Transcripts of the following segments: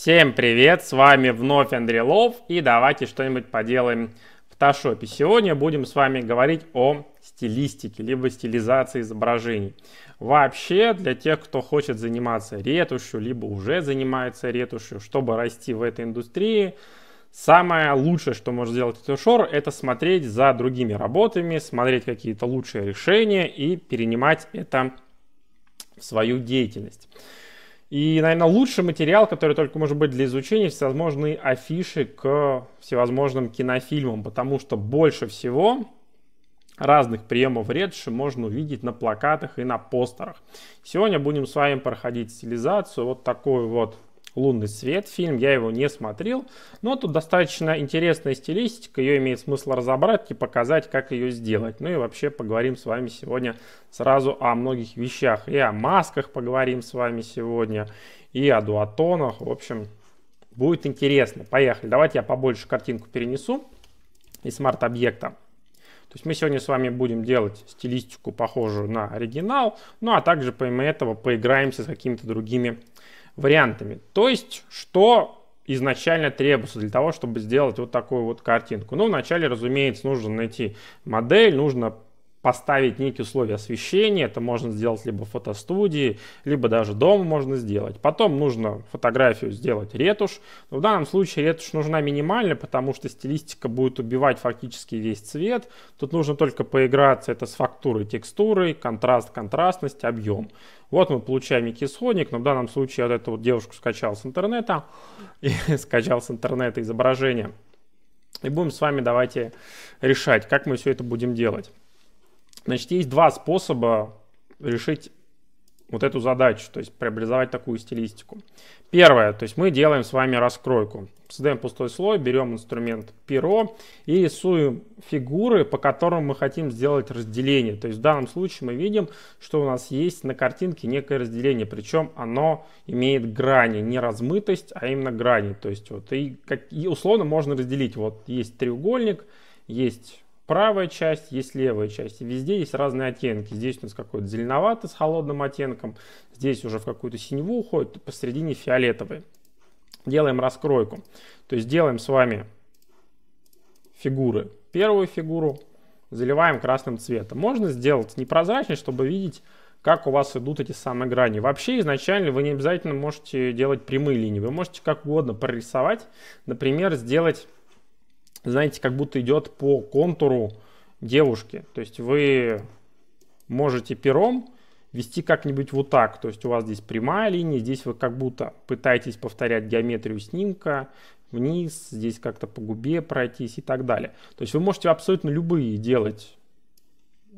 Всем привет, с вами вновь Андрей Лов и давайте что-нибудь поделаем в Ташопе. Сегодня будем с вами говорить о стилистике, либо стилизации изображений. Вообще, для тех, кто хочет заниматься ретушью, либо уже занимается ретушью, чтобы расти в этой индустрии, Самое лучшее, что может сделать ретушер, это смотреть за другими работами, смотреть какие-то лучшие решения и перенимать это в свою деятельность. И, наверное, лучший материал, который только может быть для изучения, всевозможные афиши к всевозможным кинофильмам, потому что больше всего разных приемов редши можно увидеть на плакатах и на постерах. Сегодня будем с вами проходить стилизацию вот такую вот «Лунный свет». Фильм я его не смотрел, но тут достаточно интересная стилистика, ее имеет смысл разобрать и показать, как ее сделать. Ну и вообще поговорим с вами сегодня сразу о многих вещах. И о масках поговорим с вами сегодня, и о дуатонах. В общем, будет интересно. Поехали. Давайте я побольше картинку перенесу из смарт-объекта. То есть мы сегодня с вами будем делать стилистику, похожую на оригинал, ну а также помимо этого поиграемся с какими-то другими вариантами. То есть, что изначально требуется для того, чтобы сделать вот такую вот картинку. Ну, вначале, разумеется, нужно найти модель, нужно поставить некие условия освещения. Это можно сделать либо в фотостудии, либо даже дома можно сделать. Потом нужно фотографию сделать ретушь. Но в данном случае ретушь нужна минимально, потому что стилистика будет убивать фактически весь цвет. Тут нужно только поиграться это с фактурой, текстурой, контраст, контрастность, объем. Вот мы получаем некий исходник, но в данном случае вот эту вот девушку скачал с интернета, и скачал с интернета изображение. И будем с вами давайте решать, как мы все это будем делать. Значит, есть два способа решить вот эту задачу, то есть преобразовать такую стилистику. Первое, то есть мы делаем с вами раскройку. Создаем пустой слой, берем инструмент перо и рисуем фигуры, по которым мы хотим сделать разделение. То есть в данном случае мы видим, что у нас есть на картинке некое разделение, причем оно имеет грани, не размытость, а именно грани. То есть вот и, как, и условно можно разделить, вот есть треугольник, есть правая часть, есть левая часть. И везде есть разные оттенки. Здесь у нас какой-то зеленоватый с холодным оттенком, здесь уже в какую-то синеву уходит, посередине фиолетовый. Делаем раскройку. То есть делаем с вами фигуры. Первую фигуру заливаем красным цветом. Можно сделать непрозрачной, чтобы видеть, как у вас идут эти самые грани. Вообще изначально вы не обязательно можете делать прямые линии. Вы можете как угодно прорисовать. Например, сделать знаете, как будто идет по контуру девушки. То есть вы можете пером вести как-нибудь вот так. То есть у вас здесь прямая линия, здесь вы как будто пытаетесь повторять геометрию снимка, вниз, здесь как-то по губе пройтись и так далее. То есть вы можете абсолютно любые делать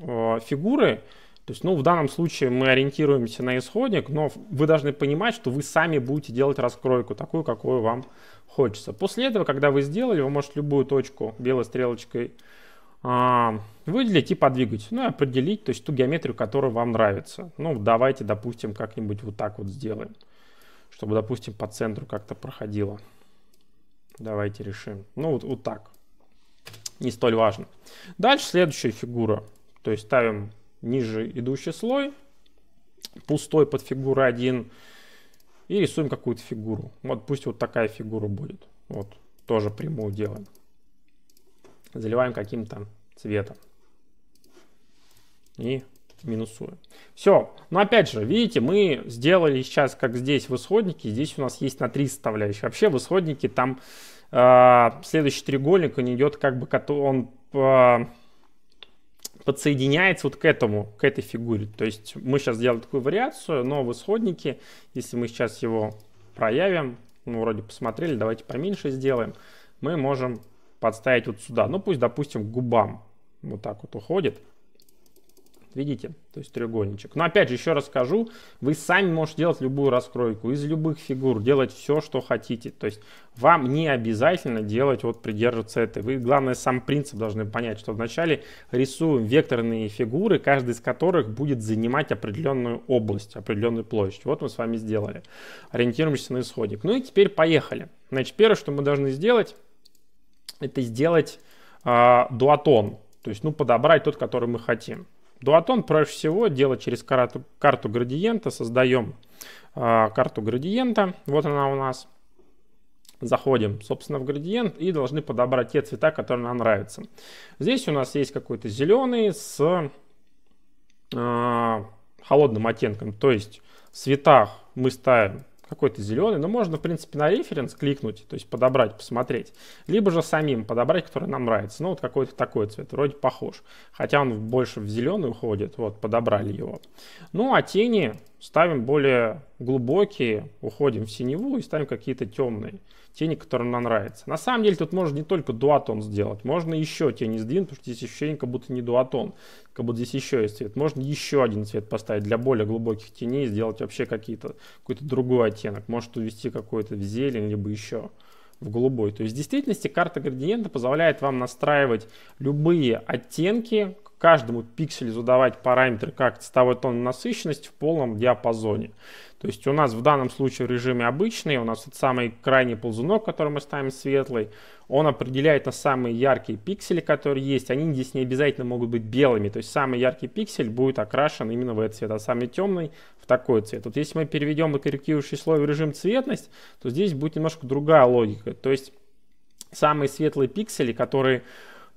э, фигуры, то есть, ну, в данном случае мы ориентируемся на исходник, но вы должны понимать, что вы сами будете делать раскройку такую, какую вам хочется. После этого, когда вы сделали, вы можете любую точку белой стрелочкой а, выделить и подвигать. Ну, и определить, то есть, ту геометрию, которая вам нравится. Ну, давайте, допустим, как-нибудь вот так вот сделаем, чтобы, допустим, по центру как-то проходило. Давайте решим. Ну, вот, вот так. Не столь важно. Дальше следующая фигура. То есть, ставим ниже идущий слой, пустой под фигуру 1, и рисуем какую-то фигуру. Вот пусть вот такая фигура будет. Вот тоже прямую делаем. Заливаем каким-то цветом. И минусуем. Все. Но опять же, видите, мы сделали сейчас, как здесь в исходнике. Здесь у нас есть на 3 составляющие. Вообще в исходнике там э, следующий треугольник, он идет как бы, он... Э, подсоединяется вот к этому, к этой фигуре. То есть мы сейчас сделали такую вариацию, но в исходнике, если мы сейчас его проявим, ну, вроде посмотрели, давайте поменьше сделаем, мы можем подставить вот сюда. Ну, пусть, допустим, к губам вот так вот уходит. Видите? То есть треугольничек. Но опять же, еще раз скажу, вы сами можете делать любую раскройку из любых фигур, делать все, что хотите. То есть вам не обязательно делать, вот придерживаться этой. Вы, главное, сам принцип должны понять, что вначале рисуем векторные фигуры, каждый из которых будет занимать определенную область, определенную площадь. Вот мы с вами сделали. Ориентируемся на исходник. Ну и теперь поехали. Значит, первое, что мы должны сделать, это сделать э, дуатон. То есть, ну, подобрать тот, который мы хотим. Дуатон проще всего делать через карту, карту градиента. Создаем э, карту градиента. Вот она у нас. Заходим, собственно, в градиент и должны подобрать те цвета, которые нам нравятся. Здесь у нас есть какой-то зеленый с э, холодным оттенком. То есть в цветах мы ставим какой-то зеленый, но можно, в принципе, на референс кликнуть, то есть подобрать, посмотреть, либо же самим подобрать, который нам нравится, ну вот какой-то такой цвет, вроде похож, хотя он больше в зеленый уходит, вот, подобрали его. Ну, а тени ставим более глубокие, уходим в синеву и ставим какие-то темные тени, которые нам нравятся. На самом деле тут можно не только дуатон сделать, можно еще тени сдвинуть, потому что здесь ощущение, как будто не дуатон, как будто здесь еще есть цвет. Можно еще один цвет поставить для более глубоких теней, сделать вообще какие-то какой-то другой оттенок. Может увести какой-то в зелень, либо еще в голубой. То есть в действительности карта градиента позволяет вам настраивать любые оттенки каждому пикселю задавать параметры как цветовой тон насыщенность в полном диапазоне. То есть у нас в данном случае в режиме обычный, у нас вот самый крайний ползунок, который мы ставим светлый, он определяет на самые яркие пиксели, которые есть. Они здесь не обязательно могут быть белыми, то есть самый яркий пиксель будет окрашен именно в этот цвет, а самый темный в такой цвет. Вот если мы переведем корректирующий слой в режим цветность, то здесь будет немножко другая логика. То есть самые светлые пиксели, которые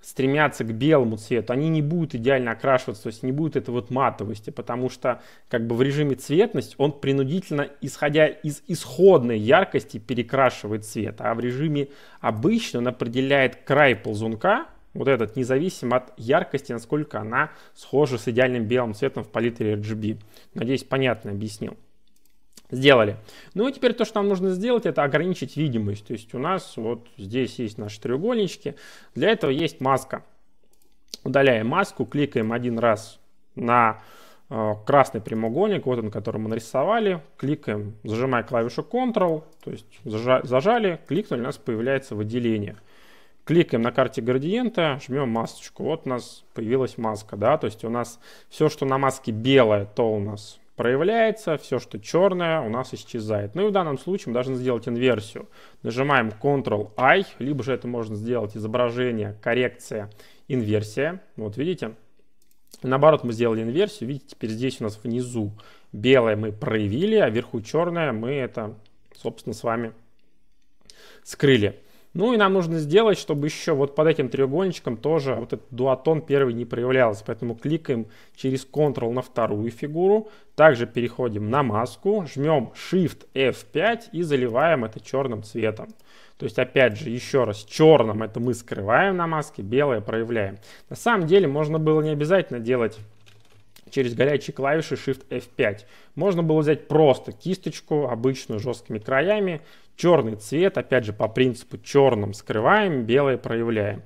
стремятся к белому цвету, они не будут идеально окрашиваться, то есть не будет этой вот матовости, потому что как бы в режиме цветность он принудительно, исходя из исходной яркости, перекрашивает цвет, а в режиме обычно он определяет край ползунка, вот этот, независимо от яркости, насколько она схожа с идеальным белым цветом в палитре RGB. Надеюсь, понятно объяснил. Сделали. Ну и теперь то, что нам нужно сделать, это ограничить видимость. То есть у нас вот здесь есть наши треугольнички. Для этого есть маска. Удаляем маску, кликаем один раз на э, красный прямоугольник, вот он, который мы нарисовали, кликаем, зажимая клавишу Ctrl, то есть зажали, кликнули, у нас появляется выделение. Кликаем на карте градиента, жмем масочку, вот у нас появилась маска, да, то есть у нас все, что на маске белое, то у нас проявляется, все, что черное, у нас исчезает. Ну и в данном случае мы должны сделать инверсию. Нажимаем Ctrl-I, либо же это можно сделать изображение, коррекция, инверсия. Вот видите? наоборот, мы сделали инверсию. Видите, теперь здесь у нас внизу белое мы проявили, а вверху черное мы это, собственно, с вами скрыли. Ну и нам нужно сделать, чтобы еще вот под этим треугольничком тоже вот этот дуатон первый не проявлялся. Поэтому кликаем через Ctrl на вторую фигуру. Также переходим на маску, жмем Shift F5 и заливаем это черным цветом. То есть, опять же, еще раз, черным это мы скрываем на маске, белое проявляем. На самом деле, можно было не обязательно делать через горячие клавиши Shift F5. Можно было взять просто кисточку, обычную, жесткими краями, Черный цвет, опять же, по принципу черным скрываем, белое проявляем.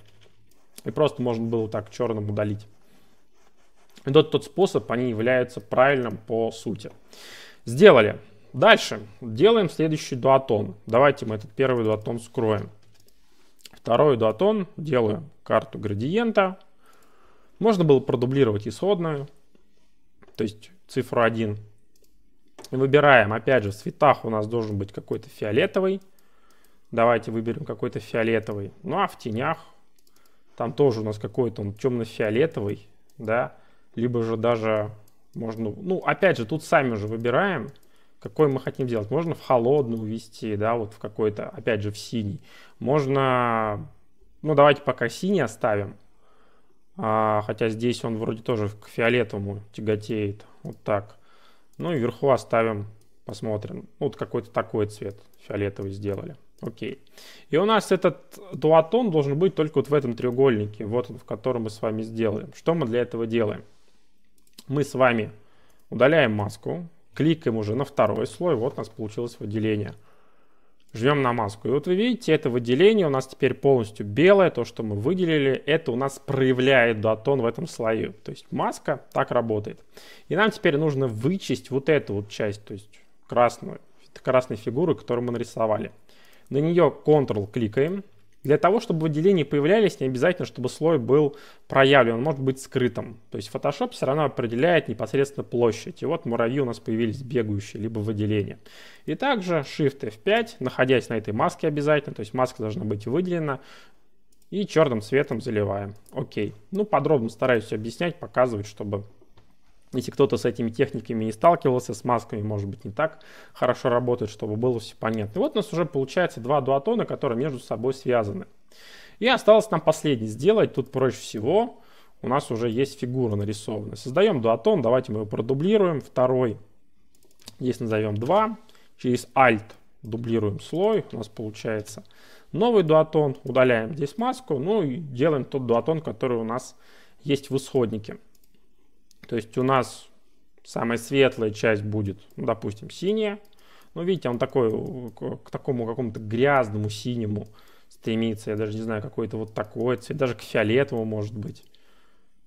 И просто можно было так черным удалить. И тот способ, они являются правильным по сути. Сделали. Дальше делаем следующий дуатон. Давайте мы этот первый дуатон скроем. Второй дуатон делаем карту градиента. Можно было продублировать исходную, то есть цифру 1 Выбираем, опять же, в цветах у нас должен быть какой-то фиолетовый. Давайте выберем какой-то фиолетовый. Ну а в тенях там тоже у нас какой-то он темно-фиолетовый, да. Либо же даже можно, ну опять же, тут сами уже выбираем, какой мы хотим делать. Можно в холодную ввести, да, вот в какой-то, опять же, в синий. Можно, ну давайте пока синий оставим. А, хотя здесь он вроде тоже к фиолетовому тяготеет. Вот так. Ну и вверху оставим, посмотрим. Ну, вот какой-то такой цвет фиолетовый сделали. Окей. И у нас этот дуатон должен быть только вот в этом треугольнике, вот он, в котором мы с вами сделаем. Что мы для этого делаем? Мы с вами удаляем маску, кликаем уже на второй слой, вот у нас получилось выделение. Жмем на маску. И вот вы видите, это выделение у нас теперь полностью белое. То, что мы выделили, это у нас проявляет датон в этом слою. То есть маска так работает. И нам теперь нужно вычесть вот эту вот часть, то есть красную, красной фигуры, которую мы нарисовали. На нее Ctrl кликаем. Для того, чтобы выделения появлялись, не обязательно, чтобы слой был проявлен, он может быть скрытым. То есть Photoshop все равно определяет непосредственно площадь. И вот муравьи у нас появились бегающие, либо выделения. И также Shift F5, находясь на этой маске обязательно, то есть маска должна быть выделена, и черным цветом заливаем. Окей. Ну, подробно стараюсь объяснять, показывать, чтобы если кто-то с этими техниками не сталкивался, с масками, может быть, не так хорошо работает, чтобы было все понятно. И вот у нас уже получается два дуатона, которые между собой связаны. И осталось нам последний сделать. Тут проще всего. У нас уже есть фигура нарисована. Создаем дуатон. Давайте мы его продублируем. Второй. Здесь назовем 2. Через Alt дублируем слой. У нас получается новый дуатон. Удаляем здесь маску. Ну и делаем тот дуатон, который у нас есть в исходнике. То есть у нас самая светлая часть будет, ну, допустим, синяя. Ну, видите, он такой, к такому какому-то грязному синему стремится. Я даже не знаю, какой-то вот такой цвет, даже к фиолетовому может быть.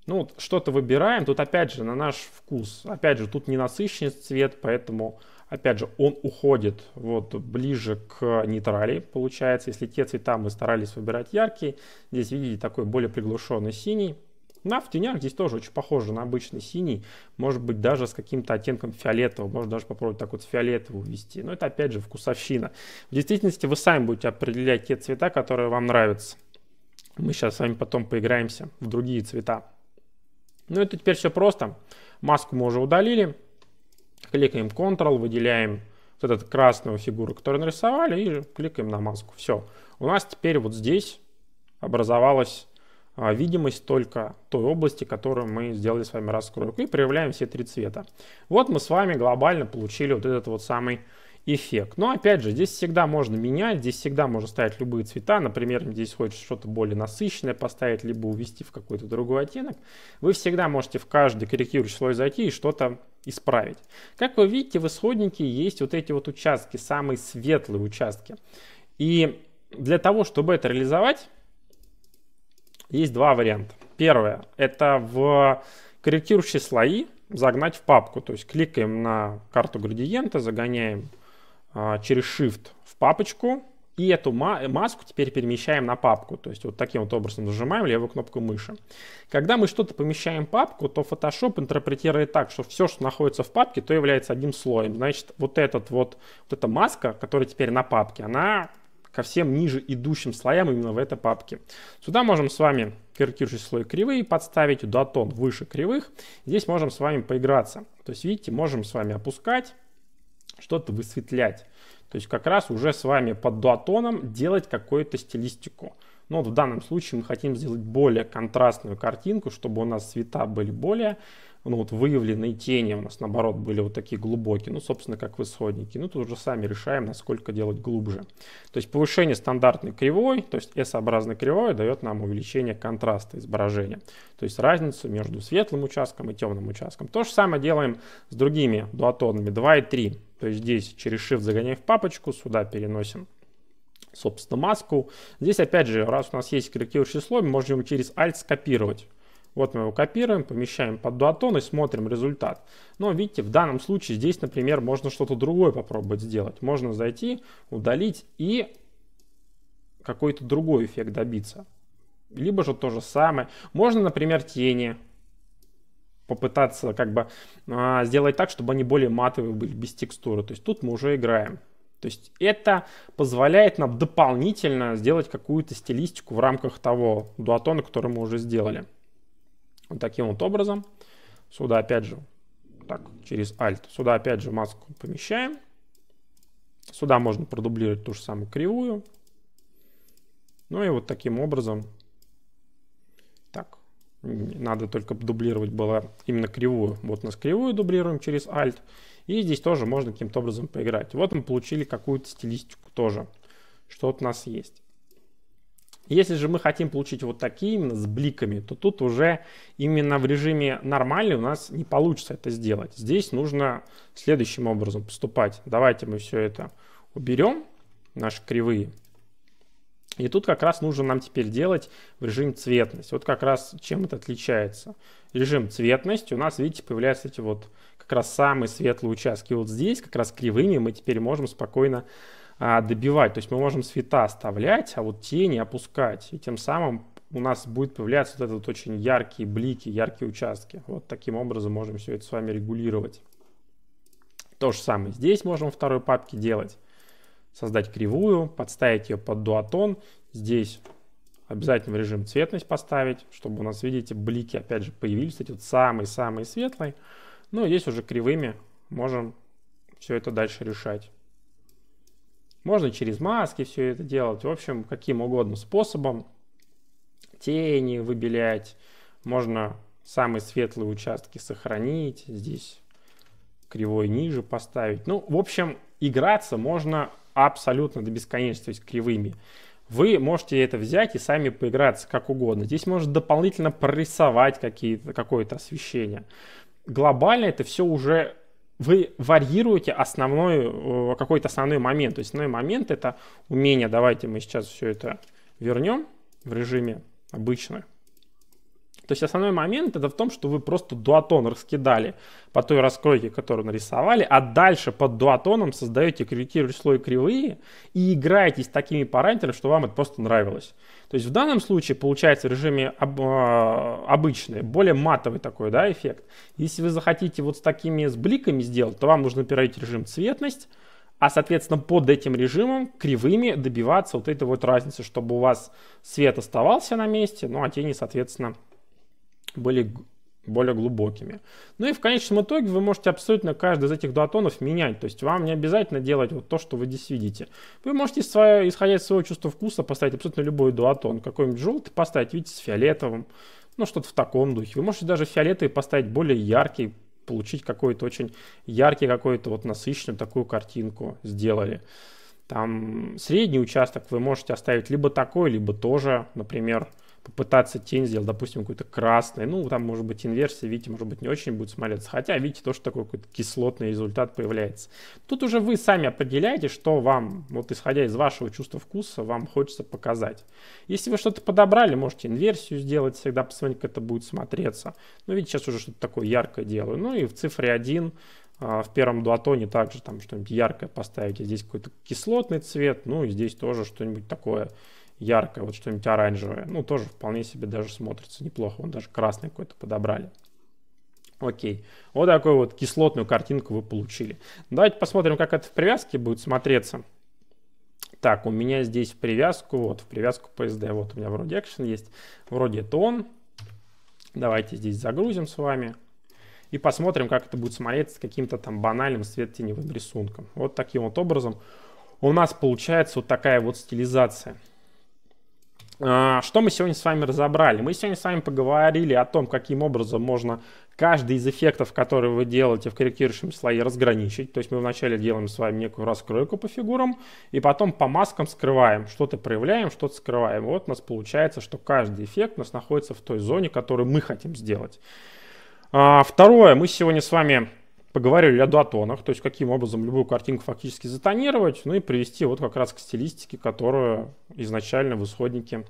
Ну, вот что-то выбираем. Тут, опять же, на наш вкус. Опять же, тут не насыщенный цвет, поэтому, опять же, он уходит вот ближе к нейтрали, получается. Если те цвета мы старались выбирать яркие, здесь, видите, такой более приглушенный синий. На в тенях здесь тоже очень похоже на обычный синий, может быть, даже с каким-то оттенком фиолетового, можно даже попробовать так вот фиолетовый ввести, но это опять же вкусовщина. В действительности вы сами будете определять те цвета, которые вам нравятся. Мы сейчас с вами потом поиграемся в другие цвета. Ну это теперь все просто. Маску мы уже удалили. Кликаем Ctrl, выделяем вот эту красную фигуру, которую нарисовали, и кликаем на маску. Все. У нас теперь вот здесь образовалась а, видимость только той области, которую мы сделали с вами раскройку, и проявляем все три цвета. Вот мы с вами глобально получили вот этот вот самый эффект. Но опять же, здесь всегда можно менять, здесь всегда можно ставить любые цвета. Например, здесь хочется что-то более насыщенное поставить, либо увести в какой-то другой оттенок. Вы всегда можете в каждый корректирующий слой зайти и что-то исправить. Как вы видите, в исходнике есть вот эти вот участки, самые светлые участки. И для того, чтобы это реализовать, есть два варианта. Первое – это в корректирующие слои загнать в папку. То есть кликаем на карту градиента, загоняем а, через Shift в папочку, и эту маску теперь перемещаем на папку. То есть вот таким вот образом нажимаем левую кнопку мыши. Когда мы что-то помещаем в папку, то Photoshop интерпретирует так, что все, что находится в папке, то является одним слоем. Значит, вот, этот вот, вот эта маска, которая теперь на папке, она ко всем ниже идущим слоям именно в этой папке. Сюда можем с вами корректирующий слой кривые подставить, датон выше кривых. Здесь можем с вами поиграться. То есть, видите, можем с вами опускать, что-то высветлять. То есть как раз уже с вами под дуатоном делать какую-то стилистику. Но вот в данном случае мы хотим сделать более контрастную картинку, чтобы у нас цвета были более ну, вот выявленные тени у нас, наоборот, были вот такие глубокие, ну, собственно, как в исходнике. Ну, тут уже сами решаем, насколько делать глубже. То есть повышение стандартной кривой, то есть S-образной кривой, дает нам увеличение контраста изображения. То есть разницу между светлым участком и темным участком. То же самое делаем с другими дуотонами 2 и 3. То есть здесь через Shift загоняем в папочку, сюда переносим собственно маску. Здесь опять же, раз у нас есть корректирующий слой, мы можем через Alt скопировать. Вот мы его копируем, помещаем под дуатон и смотрим результат. Но видите, в данном случае здесь, например, можно что-то другое попробовать сделать. Можно зайти, удалить и какой-то другой эффект добиться. Либо же то же самое. Можно, например, тени попытаться как бы а, сделать так, чтобы они более матовые были, без текстуры. То есть тут мы уже играем. То есть это позволяет нам дополнительно сделать какую-то стилистику в рамках того дуатона, который мы уже сделали таким вот образом. Сюда опять же, так, через Alt, сюда опять же маску помещаем. Сюда можно продублировать ту же самую кривую. Ну и вот таким образом. Так, надо только дублировать было именно кривую. Вот нас кривую дублируем через Alt. И здесь тоже можно каким-то образом поиграть. Вот мы получили какую-то стилистику тоже. Что-то у нас есть. Если же мы хотим получить вот такие именно с бликами, то тут уже именно в режиме нормальный у нас не получится это сделать. Здесь нужно следующим образом поступать. Давайте мы все это уберем, наши кривые. И тут как раз нужно нам теперь делать в режим цветность. Вот как раз чем это отличается. Режим цветность у нас, видите, появляются эти вот как раз самые светлые участки. вот здесь как раз кривыми мы теперь можем спокойно а, добивать. То есть мы можем света оставлять, а вот тени опускать. И тем самым у нас будет появляться вот этот очень яркие блики, яркие участки. Вот таким образом можем все это с вами регулировать. То же самое здесь можем во второй папке делать. Создать кривую, подставить ее под дуатон. Здесь обязательно в режим цветность поставить, чтобы у нас, видите, блики опять же появились. Эти вот самые-самые светлые. Ну, здесь уже кривыми можем все это дальше решать. Можно через маски все это делать, в общем, каким угодно способом. Тени выбелять, можно самые светлые участки сохранить, здесь кривой ниже поставить. Ну, в общем, играться можно абсолютно до бесконечности, то есть кривыми. Вы можете это взять и сами поиграться как угодно. Здесь можно дополнительно прорисовать какие-то, какое-то освещение. Глобально это все уже вы варьируете основной, э, какой-то основной момент. То есть основной момент это умение, давайте мы сейчас все это вернем в режиме обычно, то есть основной момент это в том, что вы просто дуатон раскидали по той раскройке, которую нарисовали, а дальше под дуатоном создаете корректирующий слой кривые и играетесь такими параметрами, что вам это просто нравилось. То есть в данном случае получается в режиме об, а, обычный, более матовый такой да, эффект. Если вы захотите вот с такими с бликами сделать, то вам нужно перейти режим цветность, а, соответственно, под этим режимом кривыми добиваться вот этой вот разницы, чтобы у вас свет оставался на месте, ну а тени, соответственно, были более глубокими. Ну и в конечном итоге вы можете абсолютно каждый из этих дуатонов менять. То есть вам не обязательно делать вот то, что вы здесь видите. Вы можете, свое, исходя из своего чувства вкуса, поставить абсолютно любой дуатон. Какой-нибудь желтый поставить, видите, с фиолетовым. Ну, что-то в таком духе. Вы можете даже фиолетовый поставить более яркий, получить какой-то очень яркий, какой-то вот насыщенную такую картинку сделали. Там средний участок вы можете оставить либо такой, либо тоже, например, попытаться тень сделать, допустим, какой-то красный. Ну, там, может быть, инверсия, видите, может быть, не очень будет смотреться. Хотя, видите, тоже такой какой-то кислотный результат появляется. Тут уже вы сами определяете, что вам, вот исходя из вашего чувства вкуса, вам хочется показать. Если вы что-то подобрали, можете инверсию сделать, всегда посмотреть, как это будет смотреться. Ну, видите, сейчас уже что-то такое яркое делаю. Ну, и в цифре 1 а, в первом дуатоне также там что-нибудь яркое поставите. Здесь какой-то кислотный цвет, ну и здесь тоже что-нибудь такое яркое, вот что-нибудь оранжевое. Ну, тоже вполне себе даже смотрится неплохо. Вон даже красный какой-то подобрали. Окей. Вот такую вот кислотную картинку вы получили. Давайте посмотрим, как это в привязке будет смотреться. Так, у меня здесь в привязку, вот в привязку PSD, вот у меня вроде экшен есть, вроде это он. Давайте здесь загрузим с вами и посмотрим, как это будет смотреться с каким-то там банальным свет-теневым рисунком. Вот таким вот образом у нас получается вот такая вот стилизация. А, что мы сегодня с вами разобрали? Мы сегодня с вами поговорили о том, каким образом можно каждый из эффектов, которые вы делаете в корректирующем слое, разграничить. То есть мы вначале делаем с вами некую раскройку по фигурам, и потом по маскам скрываем, что-то проявляем, что-то скрываем. Вот у нас получается, что каждый эффект у нас находится в той зоне, которую мы хотим сделать. А, второе, мы сегодня с вами Поговорили о дуатонах, то есть каким образом любую картинку фактически затонировать, ну и привести вот как раз к стилистике, которая изначально в исходнике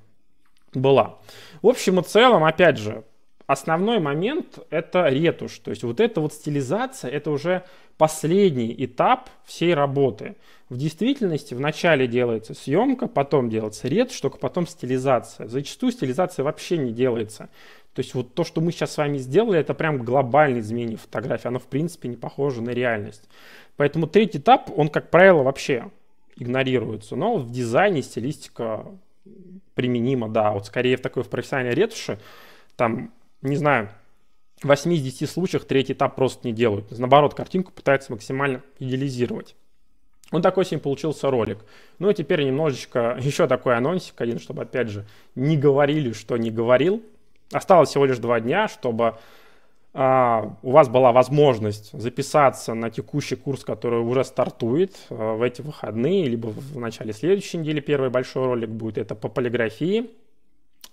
была. В общем и целом, опять же, основной момент — это ретушь. То есть вот эта вот стилизация — это уже последний этап всей работы. В действительности вначале делается съемка, потом делается ретушь, только потом стилизация. Зачастую стилизация вообще не делается. То есть вот то, что мы сейчас с вами сделали, это прям глобальное изменение фотографии. Оно, в принципе, не похоже на реальность. Поэтому третий этап, он, как правило, вообще игнорируется. Но в дизайне стилистика применима, да. Вот скорее в такой в профессиональной ретуши, там, не знаю, в 8 из 10 случаях третий этап просто не делают. Наоборот, картинку пытаются максимально идеализировать. Вот такой сегодня получился ролик. Ну и теперь немножечко еще такой анонсик один, чтобы опять же не говорили, что не говорил. Осталось всего лишь два дня, чтобы Uh, у вас была возможность записаться на текущий курс, который уже стартует uh, в эти выходные, либо в начале следующей недели первый большой ролик будет, это по полиграфии.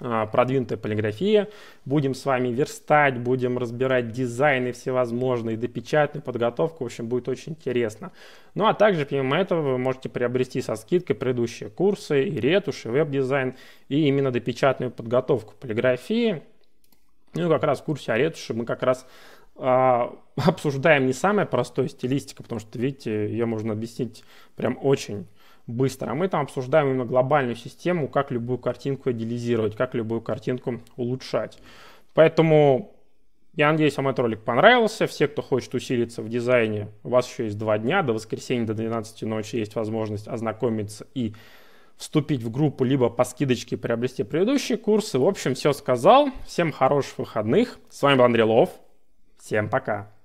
А, продвинутая полиграфия. Будем с вами верстать, будем разбирать дизайны всевозможные, допечатную подготовку. В общем, будет очень интересно. Ну а также, помимо этого, вы можете приобрести со скидкой предыдущие курсы и ретушь, и веб-дизайн, и именно допечатную подготовку полиграфии. Ну, как раз в курсе о ретуши мы как раз а, обсуждаем не самая простая стилистика, потому что, видите, ее можно объяснить прям очень быстро. А Мы там обсуждаем именно глобальную систему, как любую картинку идеализировать, как любую картинку улучшать. Поэтому я надеюсь, вам этот ролик понравился. Все, кто хочет усилиться в дизайне, у вас еще есть два дня. До воскресенья до 12 ночи есть возможность ознакомиться и вступить в группу, либо по скидочке приобрести предыдущие курсы. В общем, все сказал. Всем хороших выходных. С вами был Андрей Лов. Всем пока.